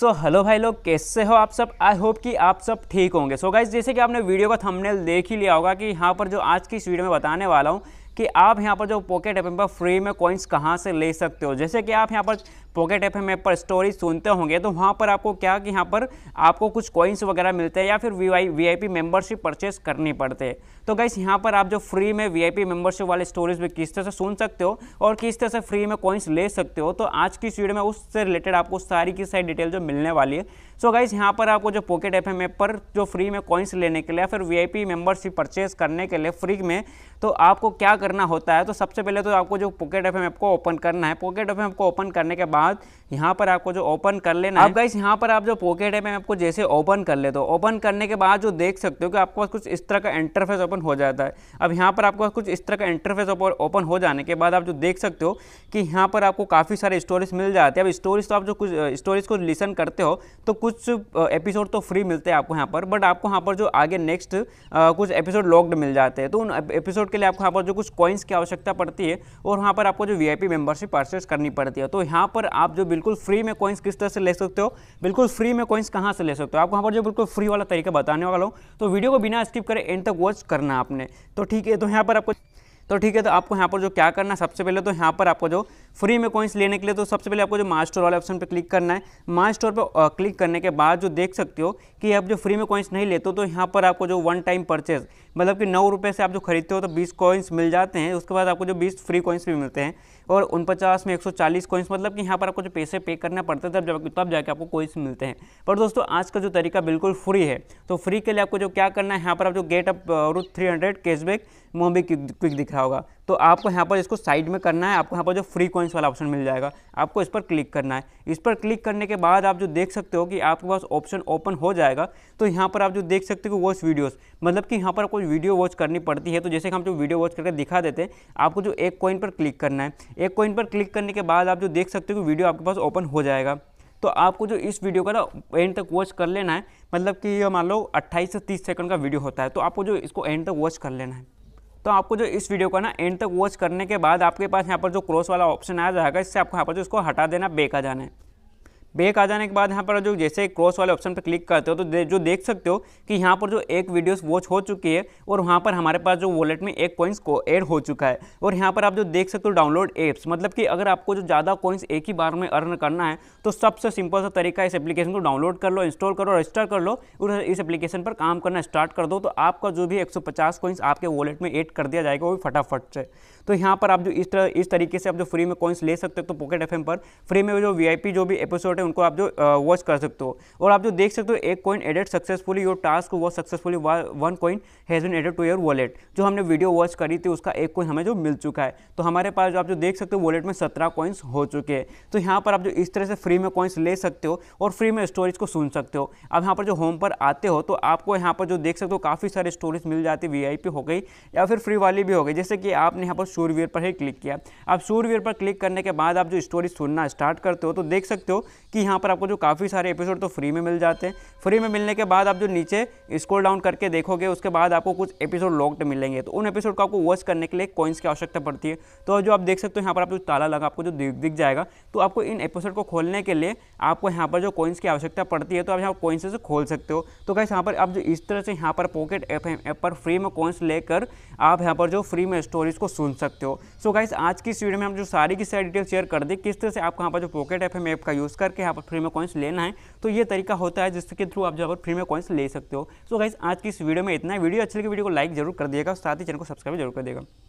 सो so, hello भाई लोग कैसे हो आप सब आई होप कि आप सब ठीक होंगे सो so, गाइज जैसे कि आपने वीडियो का थंबनेल देख ही लिया होगा कि यहाँ पर जो आज की इस वीडियो में बताने वाला हूँ कि आप यहाँ पर जो पॉकेट एफ पर फ्री में कॉइन्स कहाँ से ले सकते हो जैसे कि आप यहाँ पर पॉकेट एफ एम पर स्टोरी सुनते होंगे तो वहाँ पर आपको क्या कि यहाँ पर आपको कुछ कॉइन्स वगैरह मिलते हैं या फिर V I V I P membership purchase करनी पड़ते हैं तो गाइस यहाँ पर आप जो फ्री में वी आई पी मेम्बरशिप वाले स्टोरीज भी किस तरह से सुन सकते हो और किस तरह से फ्री में कॉइन्स ले सकते हो तो आज की इस वीडियो में उससे रिलेटेड आपको सारी की सारी डिटेल जो मिलने वाली है सो गाइज यहाँ पर आपको जो पॉकेट एफ एम पर जो फ्री में कॉइन्स लेने के लिए या फिर वी मेंबरशिप परचेज करने के लिए फ्री में तो आपको क्या करना होता है तो सबसे पहले तो आपको जो पॉकेट एफ एम को ओपन करना है पॉकेट एफ एम को ओपन करने के बाद यहाँ पर आपको जो ओपन कर लेना है गाइज यहाँ पर आप जो पॉकेट एफ एम को जैसे ओपन कर लेते हो ओपन करने के बाद जो देख सकते हो कि आपके पास कुछ इस तरह का इंटरफेस ओपन हो जाता है अब यहाँ पर आपके पास कुछ इस तरह का इंटरफेस ओपन हो जाने के बाद आप जो देख सकते हो कि यहाँ पर आपको काफ़ी सारे स्टोरेज मिल जाते हैं अब स्टोरेज तो आप जो कुछ स्टोरेज को लिसन करते हो तो कुछ कुछ एपिसोड तो फ्री मिलते हैं आपको यहाँ पर बट आपको यहाँ पर जो आगे नेक्स्ट कुछ एपिसोड लॉक्ड मिल जाते हैं तो उन एपिसोड के लिए आपको यहाँ पर जो कुछ कॉइन्स की आवश्यकता पड़ती है और वहाँ पर आपको जो वी मेंबरशिप परचेस करनी पड़ती है तो यहाँ पर आप जो बिल्कुल फ्री में कॉइन्स किस तरह से ले सकते हो बिल्कुल फ्री में कॉइन्स कहाँ से ले सकते हो आपको यहाँ पर जो बिल्कुल फ्री वाला तरीका बताने वाला हूँ तो वीडियो को बिना स्किप करें एंड तक वॉच करना आपने तो ठीक है तो यहाँ पर आपको तो ठीक है तो आपको यहाँ पर जो क्या करना है सबसे पहले तो यहाँ पर आपको जो फ्री में कॉइन्स लेने के लिए तो सबसे पहले आपको जो माई स्टोर वाले ऑप्शन पर क्लिक करना है माई स्टोर पर क्लिक करने के बाद जो देख सकते हो कि आप जो फ्री में कॉइन्स नहीं लेते हो तो यहाँ पर आपको जो वन टाइम परचेज मतलब कि नौ रुपये से आप जो खरीदते हो तो बीस कॉइन्स मिल जाते हैं उसके बाद आपको जो बीस फ्री कॉइन्स भी मिलते हैं और उनपचास में 140 कॉइन्स मतलब कि यहाँ पर आपको जो पैसे पे करना पड़ते थे जब तब जाके आपको कॉइन्स मिलते हैं पर दोस्तों आज का जो तरीका बिल्कुल फ्री है तो फ्री के लिए आपको जो क्या करना है यहाँ पर आप जो get up root three cashback MobiKwik दिख रहा होगा तो आपको यहाँ पर इसको साइड में करना है आपको यहाँ पर जो फ्री कॉइन्स वाला ऑप्शन मिल जाएगा आपको इस पर क्लिक करना है इस पर क्लिक करने के बाद आप जो देख सकते हो कि आपके पास ऑप्शन ओपन हो जाएगा तो यहाँ पर आप जो देख सकते हो वॉच वीडियोस मतलब कि यहाँ पर कोई वीडियो वॉच करनी पड़ती है तो जैसे कि हम जो वीडियो वॉच करके दिखा देते हैं आपको जो एक कॉइन पर क्लिक करना है एक कॉइन पर क्लिक करने के बाद आप जो देख सकते हो वीडियो आपके पास ओपन हो जाएगा तो आपको जो इस वीडियो का ना एंड तक वॉच कर लेना है मतलब कि ये मान लो 28 से 30 सेकंड का वीडियो होता है तो आपको जो इसको एंड तक वॉच कर लेना है तो आपको जो इस वीडियो का ना एंड तक वॉच करने के बाद आपके पास यहाँ पर जो क्रॉस वाला ऑप्शन आ जाएगा इससे आपको यहाँ पर जो इसको हटा देना बेका जाना है बैक आ जाने के बाद यहाँ पर जो जैसे क्रॉस वाले ऑप्शन पर क्लिक करते हो तो दे, जो देख सकते हो कि यहाँ पर जो एक वीडियोस वॉच हो चुकी है और वहाँ पर हमारे पास जो वॉलेट में एक कॉइन्स को एड हो चुका है और यहाँ पर आप जो देख सकते हो डाउनलोड एप्स मतलब कि अगर आपको जो ज़्यादा कॉइन्स एक ही बार में अर्न करना है तो सबसे सिंपल सा तरीका इस एप्लीकेशन को डाउनलोड कर लो इंस्टॉल करो रजिस्टर कर लो और इस एप्लीकेशन पर काम करना स्टार्ट कर दो तो आपका जो भी एक सौ आपके वॉलेट में एड कर दिया जाएगा वो भी फटाफट से तो यहाँ पर आप जो इस तरह इस तरीके से आप जो फ्री में कॉइन्स ले सकते हो तो पॉकेट एफ पर फ्री में जो वी जो भी एपिसोड है उनको आप जो वॉच कर सकते हो और आप जो देख सकते हो एक coin added successfully your task watch successfully one coin has been added to your wallet जो हमने वीडियो वॉच करी थी उसका एक कॉइन हमें जो मिल चुका है तो हमारे पास जो आप जो देख सकते हो वॉलेट में सत्रह कॉइन्स हो चुके हैं तो यहाँ पर आप जो इस तरह से फ्री में कॉइन्स ले सकते हो और फ्री में स्टोरेज को सुन सकते हो अब यहाँ पर जो होम पर आते हो तो आपको यहाँ पर जो देख सकते हो काफ़ी सारे स्टोरेज मिल जाती है वी हो गई या फिर फ्री वाली भी हो गई जैसे कि आपने यहाँ पर सूर्यवीर पर ही क्लिक किया अब सूर्यवीर पर क्लिक करने के बाद आप जो स्टोरी सुनना स्टार्ट करते हो तो देख सकते हो कि यहाँ पर आपको जो काफ़ी सारे एपिसोड तो फ्री में मिल जाते हैं फ्री में मिलने के बाद आप जो नीचे स्क्रॉल डाउन करके देखोगे उसके बाद आपको कुछ एपिसोड लॉक्ड मिलेंगे तो उन एपिसोड को आपको वॉच करने के लिए कॉइन्स की आवश्यकता पड़ती है तो जो आप देख सकते हो यहाँ पर आप जो ताला लगा आपको जो दिख जाएगा तो आपको इन एपिसोड को खोलने के लिए आपको यहाँ पर जो कॉइन्स की आवश्यकता पड़ती है तो आप यहाँ कॉइन्स से खोल सकते हो तो कैसे यहाँ पर आप जो इस तरह से यहाँ पर पॉकेट एफ ऐप पर फ्री में कॉइन्स लेकर आप यहाँ पर जो फ्री में स्टोरीज को सुन सकते हो सो so गाइस आज की इस वीडियो में हम जो सारी की सारी डिटेल शेयर कर दी किस तरह से आप यहाँ पर जो पॉकेट एफ ऐप का यूज़ करके करके यहाँ पर फ्री में कॉइन्स लेना है तो ये तरीका होता है जिसके थ्रू आप जहाँ पर फ्री में कॉइन्स ले सकते हो सो गाइज आज की इस वीडियो में इतना वीडियो अच्छी लगी वीडियो को लाइक जरूर कर देगा साथ ही चैनल को सब्सक्राइब जरूर कर देगा